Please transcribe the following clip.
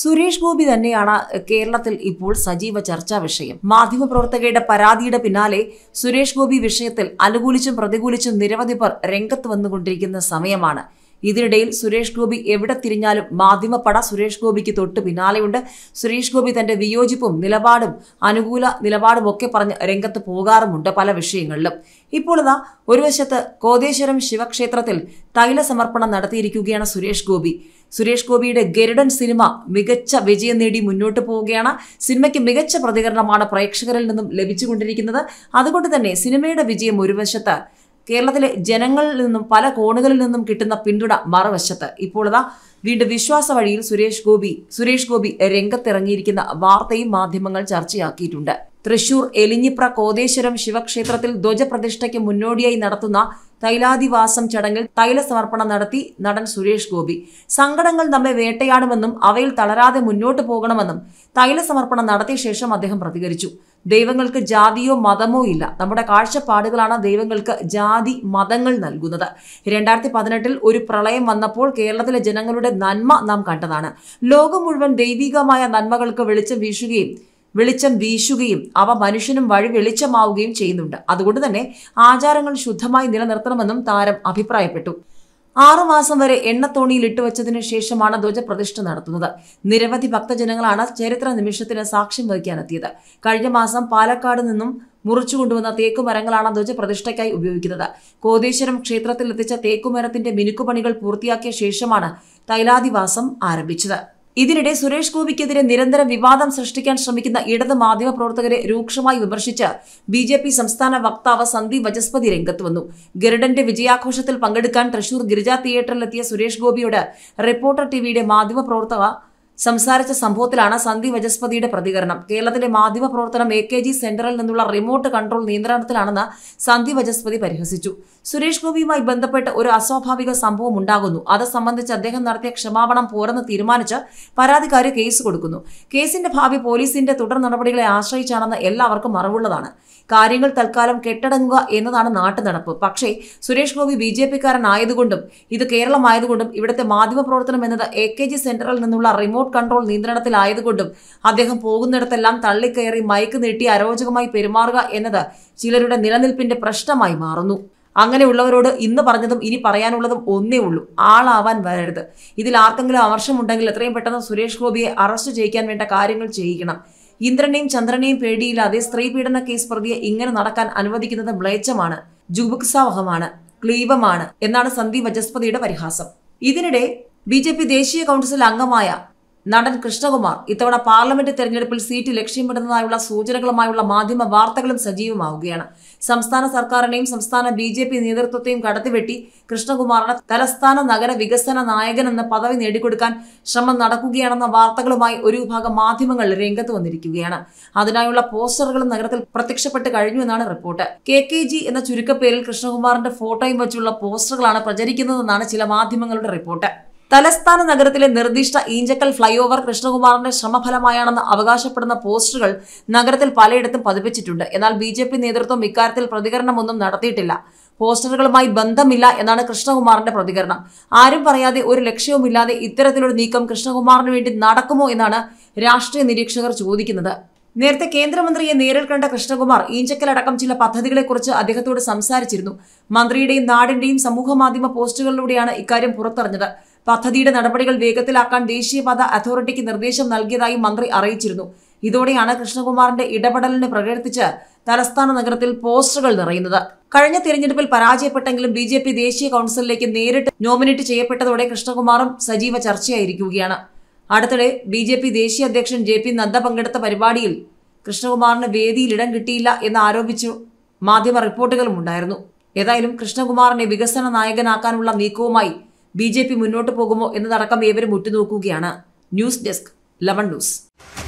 സുരേഷ് ഗോപി തന്നെയാണ് കേരളത്തിൽ ഇപ്പോൾ സജീവ ചർച്ചാ വിഷയം മാധ്യമപ്രവർത്തകയുടെ പരാതിയുടെ പിന്നാലെ സുരേഷ് ഗോപി വിഷയത്തിൽ അനുകൂലിച്ചും പ്രതികൂലിച്ചും നിരവധി പേർ രംഗത്ത് വന്നുകൊണ്ടിരിക്കുന്ന സമയമാണ് ഇതിനിടയിൽ സുരേഷ് ഗോപി എവിടെ തിരിഞ്ഞാലും മാധ്യമപ്പട സുരേഷ് ഗോപിക്ക് തൊട്ട് പിന്നാലെയുണ്ട് സുരേഷ് ഗോപി തന്റെ വിയോജിപ്പും നിലപാടും അനുകൂല നിലപാടും ഒക്കെ പറഞ്ഞ് രംഗത്ത് പോകാറുമുണ്ട് പല വിഷയങ്ങളിലും ഇപ്പോൾ ഇതാ ഒരു വശത്ത് കോതേശ്വരം ശിവക്ഷേത്രത്തിൽ തൈല സമർപ്പണം നടത്തിയിരിക്കുകയാണ് സുരേഷ് ഗോപി സുരേഷ് ഗോപിയുടെ ഗരുഡൻ സിനിമ മികച്ച വിജയം നേടി മുന്നോട്ട് പോവുകയാണ് സിനിമയ്ക്ക് മികച്ച പ്രതികരണമാണ് പ്രേക്ഷകരിൽ നിന്നും ലഭിച്ചുകൊണ്ടിരിക്കുന്നത് അതുകൊണ്ട് തന്നെ സിനിമയുടെ വിജയം ഒരു വശത്ത് കേരളത്തിലെ ജനങ്ങളിൽ നിന്നും പല കോണുകളിൽ നിന്നും കിട്ടുന്ന പിന്തുണ മറുവശത്ത് ഇപ്പോഴതാ വീണ്ടും വിശ്വാസ വഴിയിൽ സുരേഷ് ഗോപി സുരേഷ് ഗോപി രംഗത്തിറങ്ങിയിരിക്കുന്ന വാർത്തയും മാധ്യമങ്ങൾ ചർച്ചയാക്കിയിട്ടുണ്ട് തൃശൂർ എലിഞ്ഞിപ്ര കോതേശ്വരം ശിവക്ഷേത്രത്തിൽ ധ്വജപ്രതിഷ്ഠയ്ക്ക് മുന്നോടിയായി നടത്തുന്ന തൈലാദിവാസം ചടങ്ങിൽ തൈല സമർപ്പണം നടത്തി നടൻ സുരേഷ് ഗോപി സങ്കടങ്ങൾ നമ്മെ വേട്ടയാടുമെന്നും അവയിൽ തളരാതെ മുന്നോട്ട് പോകണമെന്നും തൈല സമർപ്പണം നടത്തിയ ശേഷം അദ്ദേഹം പ്രതികരിച്ചു ദൈവങ്ങൾക്ക് ജാതിയോ മതമോ ഇല്ല നമ്മുടെ കാഴ്ചപ്പാടുകളാണ് ദൈവങ്ങൾക്ക് ജാതി മതങ്ങൾ നൽകുന്നത് രണ്ടായിരത്തി പതിനെട്ടിൽ ഒരു പ്രളയം വന്നപ്പോൾ കേരളത്തിലെ ജനങ്ങളുടെ നന്മ നാം കണ്ടതാണ് ലോകം മുഴുവൻ ദൈവികമായ നന്മകൾക്ക് വെളിച്ചം വീശുകയും വെളിച്ചം വീശുകയും അവ മനുഷ്യനും വഴി വെളിച്ചമാവുകയും ചെയ്യുന്നുണ്ട് അതുകൊണ്ട് തന്നെ ആചാരങ്ങൾ ശുദ്ധമായി നിലനിർത്തണമെന്നും താരം അഭിപ്രായപ്പെട്ടു ആറുമാസം വരെ എണ്ണത്തോണിയിൽ ഇട്ടുവച്ചതിനു ശേഷമാണ് ധ്വജപ്രതിഷ്ഠ നടത്തുന്നത് നിരവധി ഭക്തജനങ്ങളാണ് ചരിത്ര നിമിഷത്തിന് സാക്ഷ്യം വഹിക്കാനെത്തിയത് കഴിഞ്ഞ മാസം പാലക്കാട് നിന്നും മുറിച്ചുകൊണ്ടുവന്ന കൊണ്ടുവന്ന തേക്കുമരങ്ങളാണ് ധ്വജപ്രതിഷ്ഠയ്ക്കായി ഉപയോഗിക്കുന്നത് കോതേശ്വരം ക്ഷേത്രത്തിൽ എത്തിച്ച തേക്കുമരത്തിന്റെ മിനുക്കുപണികൾ പൂർത്തിയാക്കിയ ശേഷമാണ് തൈലാദിവാസം ആരംഭിച്ചത് ഇതിനിടെ സുരേഷ് ഗോപിക്കെതിരെ നിരന്തരം വിവാദം സൃഷ്ടിക്കാൻ ശ്രമിക്കുന്ന ഇടത് മാധ്യമ പ്രവർത്തകരെ രൂക്ഷമായി വിമർശിച്ച് ബി ജെ പി സംസ്ഥാന വക്താവ് സന്ദീപ് വചസ്പതി രംഗത്ത് വന്നു ഗരുഡന്റെ വിജയാഘോഷത്തിൽ പങ്കെടുക്കാൻ തൃശൂർ ഗിരിജ തിയേറ്ററിലെത്തിയ സുരേഷ് ഗോപിയോട് റിപ്പോർട്ടർ ടിവിയുടെ മാധ്യമ പ്രവർത്തക സംസാരിച്ച സംഭവത്തിലാണ് സന്ദീപ് വജസ്പതിയുടെ പ്രതികരണം കേരളത്തിലെ മാധ്യമ പ്രവർത്തനം എ കെ ജി സെന്ററിൽ നിന്നുള്ള റിമോട്ട് കൺട്രോൾ നിയന്ത്രണത്തിലാണെന്ന് സന്ദീപ് വജസ്പതി പരിഹസിച്ചു സുരേഷ് ഗോപിയുമായി ബന്ധപ്പെട്ട് ഒരു അസ്വാഭാവിക സംഭവം ഉണ്ടാകുന്നു അത് സംബന്ധിച്ച് അദ്ദേഹം നടത്തിയ ക്ഷമാപണം പോരെന്ന് തീരുമാനിച്ച് പരാതിക്കാരി കേസ് കൊടുക്കുന്നു കേസിന്റെ ഭാവി പോലീസിന്റെ തുടർ നടപടികളെ ആശ്രയിച്ചാണെന്ന് എല്ലാവർക്കും അറിവുള്ളതാണ് കാര്യങ്ങൾ തൽക്കാലം കെട്ടടങ്ങുക എന്നതാണ് നാട്ടു നടപ്പ് പക്ഷേ സുരേഷ് ഗോപി ബി ജെ പിക്കാരനായതുകൊണ്ടും ഇത് കേരളമായതുകൊണ്ടും ഇവിടുത്തെ മാധ്യമ പ്രവർത്തനം എന്നത് എ കെ ജി സെന്ററിൽ നിന്നുള്ള റിമോട്ട് റിമോട്ട് കൺട്രോൾ നിയന്ത്രണത്തിലായതുകൊണ്ടും അദ്ദേഹം പോകുന്നിടത്തെല്ലാം തള്ളിക്കയറി മൈക്ക് നീട്ടി അരോചകമായി പെരുമാറുക എന്നത് ചിലരുടെ നിലനിൽപ്പിന്റെ പ്രശ്നമായി മാറുന്നു അങ്ങനെയുള്ളവരോട് ഇന്ന് പറഞ്ഞതും ഇനി പറയാനുള്ളതും ഒന്നേ ഉള്ളൂ ആളാവാൻ വരരുത് ഇതിൽ ആർക്കെങ്കിലും അമർഷമുണ്ടെങ്കിൽ എത്രയും പെട്ടെന്ന് സുരേഷ് ഗോപിയെ അറസ്റ്റ് ചെയ്യിക്കാൻ വേണ്ട കാര്യങ്ങൾ ചെയ്യിക്കണം ഇന്ദ്രനെയും ചന്ദ്രനെയും പേടിയില്ലാതെ സ്ത്രീ പീഡന കേസ് പ്രതിയെ ഇങ്ങനെ നടക്കാൻ അനുവദിക്കുന്നത് മ്ലേച്ഛമാണ് ജുബുക്സാവഹമാണ് ക്ലീവമാണ് എന്നാണ് സന്ദീപ് വജസ്പതിയുടെ പരിഹാസം ഇതിനിടെ ബി ജെ പി ദേശീയ കൗൺസിൽ അംഗമായ നടൻ കൃഷ്ണകുമാർ ഇത്തവണ പാർലമെന്റ് തെരഞ്ഞെടുപ്പിൽ സീറ്റ് ലക്ഷ്യമിടുന്നതായുള്ള സൂചനകളുമായുള്ള മാധ്യമ വാർത്തകളും സജീവമാവുകയാണ് സംസ്ഥാന സർക്കാരിനെയും സംസ്ഥാന ബി ജെ പി നേതൃത്വത്തെയും കടത്തിവെട്ടി കൃഷ്ണകുമാറിന് തലസ്ഥാന നഗര വികസന നായകൻ എന്ന പദവി നേടിക്കൊടുക്കാൻ ശ്രമം നടക്കുകയാണെന്ന വാർത്തകളുമായി ഒരു വിഭാഗം മാധ്യമങ്ങൾ രംഗത്ത് വന്നിരിക്കുകയാണ് അതിനായുള്ള പോസ്റ്ററുകളും നഗരത്തിൽ പ്രത്യക്ഷപ്പെട്ട് കഴിഞ്ഞു എന്നാണ് റിപ്പോർട്ട് കെ കെ ജി എന്ന ചുരുക്കപ്പേരിൽ കൃഷ്ണകുമാറിന്റെ ഫോട്ടോയും വെച്ചുള്ള പോസ്റ്ററുകളാണ് പ്രചരിക്കുന്നതെന്നാണ് ചില മാധ്യമങ്ങളുടെ റിപ്പോർട്ട് തലസ്ഥാന നഗരത്തിലെ നിർദ്ദിഷ്ട ഈഞ്ചക്കൽ ഫ്ലൈഓവർ കൃഷ്ണകുമാറിന്റെ ശ്രമഫലമായാണെന്ന് അവകാശപ്പെടുന്ന പോസ്റ്ററുകൾ നഗരത്തിൽ പലയിടത്തും പതിപ്പിച്ചിട്ടുണ്ട് എന്നാൽ ബി ജെ പി നേതൃത്വം ഇക്കാര്യത്തിൽ പ്രതികരണമൊന്നും നടത്തിയിട്ടില്ല പോസ്റ്ററുകളുമായി ബന്ധമില്ല എന്നാണ് കൃഷ്ണകുമാറിന്റെ പ്രതികരണം ആരും പറയാതെ ഒരു ലക്ഷ്യവുമില്ലാതെ ഇത്തരത്തിലൊരു നീക്കം കൃഷ്ണകുമാറിന് വേണ്ടി നടക്കുമോ എന്നാണ് രാഷ്ട്രീയ നിരീക്ഷകർ ചോദിക്കുന്നത് നേരത്തെ കേന്ദ്രമന്ത്രിയെ നേരിൽ കണ്ട കൃഷ്ണകുമാർ ഈഞ്ചക്കലടക്കം ചില പദ്ധതികളെക്കുറിച്ച് അദ്ദേഹത്തോട് സംസാരിച്ചിരുന്നു മന്ത്രിയുടെയും നാടിന്റെയും സമൂഹമാധ്യമ പോസ്റ്റുകളിലൂടെയാണ് ഇക്കാര്യം പുറത്തറിഞ്ഞത് പദ്ധതിയുടെ നടപടികൾ വേഗത്തിലാക്കാൻ ദേശീയപാത അതോറിറ്റിക്ക് നിർദ്ദേശം നൽകിയതായി മന്ത്രി അറിയിച്ചിരുന്നു ഇതോടെയാണ് കൃഷ്ണകുമാറിന്റെ ഇടപെടലിനെ പ്രകീർത്തിച്ച് തലസ്ഥാന നഗരത്തിൽ പോസ്റ്ററുകൾ നിറയുന്നത് കഴിഞ്ഞ തിരഞ്ഞെടുപ്പിൽ പരാജയപ്പെട്ടെങ്കിലും ബി ജെ പി ദേശീയ കൌൺസിലിലേക്ക് നേരിട്ട് നോമിനേറ്റ് ചെയ്യപ്പെട്ടതോടെ കൃഷ്ണകുമാറും സജീവ ചർച്ചയായിരിക്കുകയാണ് അടുത്തിടെ ബി ജെ പി ദേശീയ അധ്യക്ഷൻ ജെ പി നദ്ദ പങ്കെടുത്ത പരിപാടിയിൽ കൃഷ്ണകുമാറിന് വേദിയിൽ ഇടം കിട്ടിയില്ല എന്ന് ആരോപിച്ചു മാധ്യമ റിപ്പോർട്ടുകളും ഉണ്ടായിരുന്നു ഏതായാലും കൃഷ്ണകുമാറിനെ വികസന നായകനാക്കാനുള്ള നീക്കവുമായി ബി മുന്നോട്ട് പോകുമോ എന്നതടക്കം ഏവരും ഉറ്റുനോക്കുകയാണ് ന്യൂസ് ഡെസ്ക് ലവൺ ന്യൂസ്